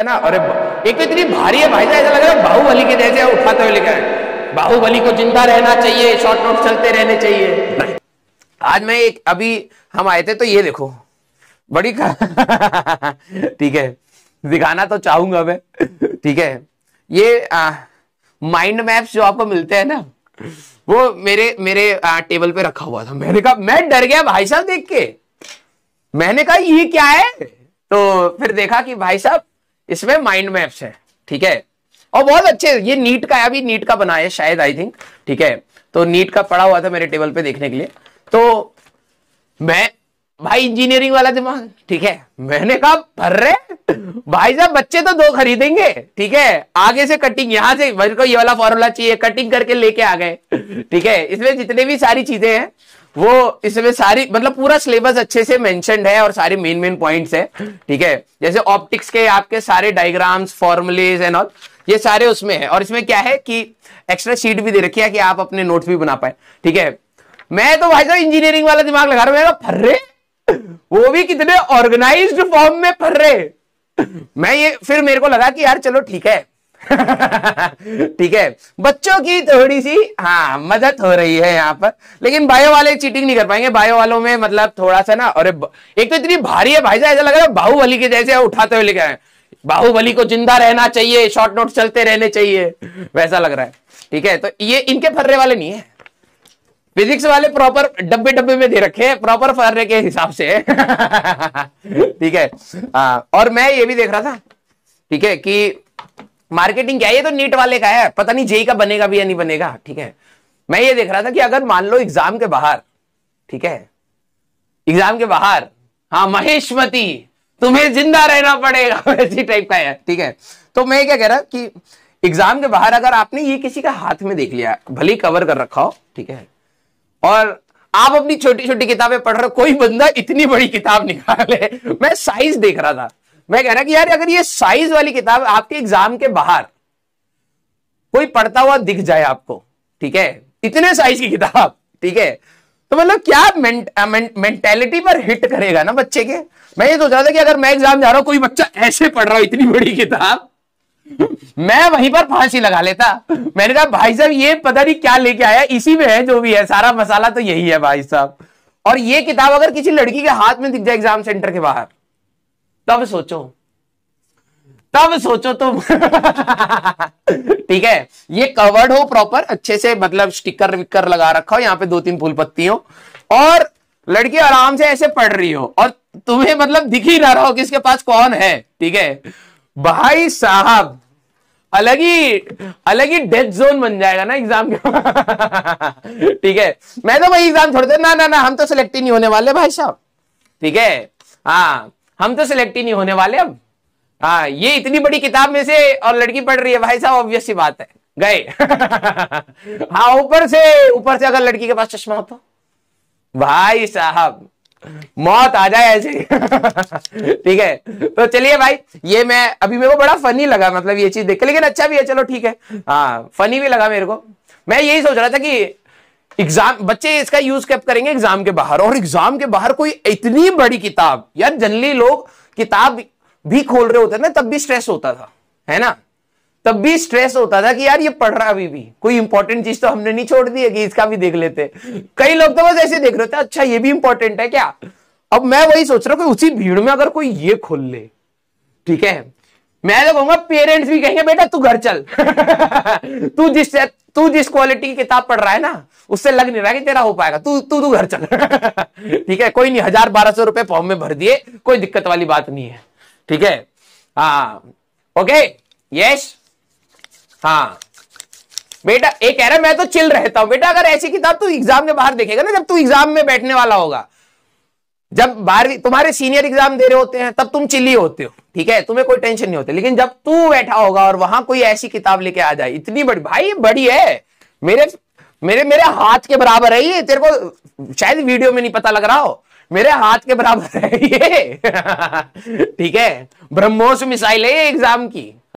है ना अरे एक तो इतनी भारी है भाई ऐसा लग रहा है बाहुबली के जैसे उठाते हुए लिखा है बाहुबली को जिंदा रहना चाहिए शॉर्ट नोट चलते रहने चाहिए आज मैं एक अभी हम आए थे तो ये देखो बड़ी ठीक है दिखाना तो चाहूंगा मैं ठीक है ये माइंड मैप्स जो आपको मिलते हैं ना वो मेरे मेरे आ, टेबल पे रखा हुआ था मैंने कहा मैं डर गया भाई साहब देख के मैंने कहा ये क्या है तो फिर देखा कि भाई साहब इसमें माइंड मैप्स है ठीक है और बहुत अच्छे ये नीट का अभी नीट का बना है शायद आई थिंक ठीक है तो नीट का पड़ा हुआ था मेरे टेबल पे देखने के लिए तो मैं भाई इंजीनियरिंग वाला दिमाग ठीक है मैंने कहा भर रहे भाई साहब बच्चे तो दो खरीदेंगे ठीक है आगे से कटिंग यहां से मेरे को ये वाला फॉर्मूला चाहिए कटिंग करके लेके आ गए ठीक है इसमें जितने भी सारी चीजें हैं वो इसमें सारी मतलब पूरा सिलेबस अच्छे से मेंशन है और सारे मेन मेन पॉइंट्स है ठीक है जैसे ऑप्टिक्स के आपके सारे डायग्राम्स फॉर्मुलेज एंड ऑल ये सारे उसमें है और इसमें क्या है कि एक्स्ट्रा शीट भी दे रखी है कि आप अपने नोट भी बना पाए ठीक है मैं तो भाई साहब इंजीनियरिंग वाला दिमाग लगा रहा हूं फर्रे वो भी कितने ऑर्गेनाइज्ड फॉर्म में फर्रे मैं ये फिर मेरे को लगा कि यार चलो ठीक है ठीक है बच्चों की थोड़ी सी हाँ मदद हो रही है यहाँ पर लेकिन बायो वाले चीटिंग नहीं कर पाएंगे बायो वालों में मतलब थोड़ा सा ना अरे एक तो इतनी भारी है भाई साहब ऐसा लग रहा है बाहुबली के जैसे उठाते हुए लिखा है बाहुबली को जिंदा रहना चाहिए शॉर्ट नोट चलते रहने चाहिए वैसा लग रहा है ठीक है तो ये इनके फर्रे वाले नहीं है फिजिक्स वाले प्रॉपर डब्बे डब्बे में दे रखे हैं प्रॉपर फर्रे के हिसाब से ठीक है आ, हाँ, और मैं ये भी देख रहा था ठीक है कि मार्केटिंग क्या है ये तो नीट वाले का है पता नहीं जेई का बनेगा भी या नहीं बनेगा ठीक है मैं ये देख रहा था कि अगर मान लो एग्जाम के बाहर ठीक है एग्जाम के बाहर हाँ महेशमती तुम्हें जिंदा रहना पड़ेगा वैसी टाइप का है ठीक है तो मैं क्या कह रहा कि एग्जाम के बाहर अगर आपने ये किसी का हाथ में देख लिया भले कवर कर रखा हो ठीक है और आप अपनी छोटी छोटी किताबें पढ़ रहे हो कोई बंदा इतनी बड़ी किताब निकाले मैं साइज देख रहा था मैं कह रहा कि यार अगर ये साइज वाली किताब आपके एग्जाम के बाहर कोई पढ़ता हुआ दिख जाए आपको ठीक है इतने साइज की किताब ठीक है तो मतलब क्या मेंटेलिटी पर हिट करेगा ना बच्चे के मैं ये सोच रहा था कि अगर मैं एग्जाम जा रहा हूं कोई बच्चा ऐसे पढ़ रहा हो इतनी बड़ी किताब मैं वहीं पर फांसी लगा लेता मैंने कहा भाई साहब ये पता नहीं क्या लेके आया इसी में है जो भी है सारा मसाला तो यही है भाई साहब और ये किताब अगर किसी लड़की के हाथ में दिख जाए एग्जाम सेंटर के बाहर तब सोचो तब सोचो तुम ठीक है ये कवर्ड हो प्रॉपर अच्छे से मतलब स्टिकर विकर लगा रखा हो यहाँ पे दो तीन फूल पत्ती हो और लड़की आराम से ऐसे पढ़ रही हो और तुम्हें मतलब दिख ही ना रहा हो कि इसके पास कौन है ठीक है भाई साहब अलग ही अलग ही डेथ जोन बन जाएगा ना एग्जाम के ठीक है मैं तो भाई एग्जाम छोड़ दे ना ना ना हम तो सिलेक्ट ही नहीं होने वाले भाई साहब ठीक है हाँ हम तो सिलेक्ट ही नहीं होने वाले अब हाँ ये इतनी बड़ी किताब में से और लड़की पढ़ रही है भाई साहब ऑब्वियस सी बात है गए हाँ ऊपर से ऊपर से अगर लड़की के पास चश्मा हो तो भाई साहब मौत आ जाए ऐसे ठीक है तो चलिए भाई ये मैं अभी मेरे को बड़ा फनी लगा मतलब ये चीज देख के लेकिन अच्छा भी है चलो ठीक है हाँ फनी भी लगा मेरे को मैं यही सोच रहा था कि एग्जाम बच्चे इसका यूज कब करेंगे एग्जाम के बाहर और एग्जाम के बाहर कोई इतनी बड़ी किताब यार जनली लोग किताब भी खोल रहे होते ना तब भी स्ट्रेस होता था है ना तब भी स्ट्रेस होता था कि यार ये पढ़ रहा अभी भी कोई इंपॉर्टेंट चीज तो हमने नहीं छोड़ दी है कि इसका भी देख लेते कई लोग तो बस ऐसे देख रहे थे अच्छा ये भी इंपॉर्टेंट है क्या अब मैं वही सोच रहा हूं कि उसी भीड़ में अगर कोई ये खोल ले ठीक है मैं तो कहूंगा पेरेंट्स भी कहेंगे बेटा तू घर चल तू जिस तू जिस क्वालिटी की किताब पढ़ रहा है ना उससे लग नहीं रहा कि तेरा हो पाएगा तू तू तू घर चल ठीक है कोई नहीं हजार बारह सौ रुपए फॉर्म में भर दिए कोई दिक्कत वाली बात नहीं है ठीक है हाँ ओके यस हाँ बेटा एक कह रहा मैं तो चिल रहता हूं बेटा अगर ऐसी किताब तू एग्जाम में बाहर देखेगा ना जब तू एग्जाम में बैठने वाला होगा जब बारहवीं तुम्हारे सीनियर एग्जाम दे रहे होते हैं तब तुम चिल्ली होते हो ठीक है तुम्हें कोई टेंशन नहीं होती लेकिन जब तू बैठा होगा और वहां कोई ऐसी किताब लेके आ जाए इतनी बड़ी भाई बड़ी है मेरे मेरे मेरे हाथ के बराबर है ये तेरे को शायद वीडियो में नहीं पता लग रहा हो मेरे हाथ के बराबर है ये ठीक है ब्रह्मोस मिसाइल है ये एग्जाम की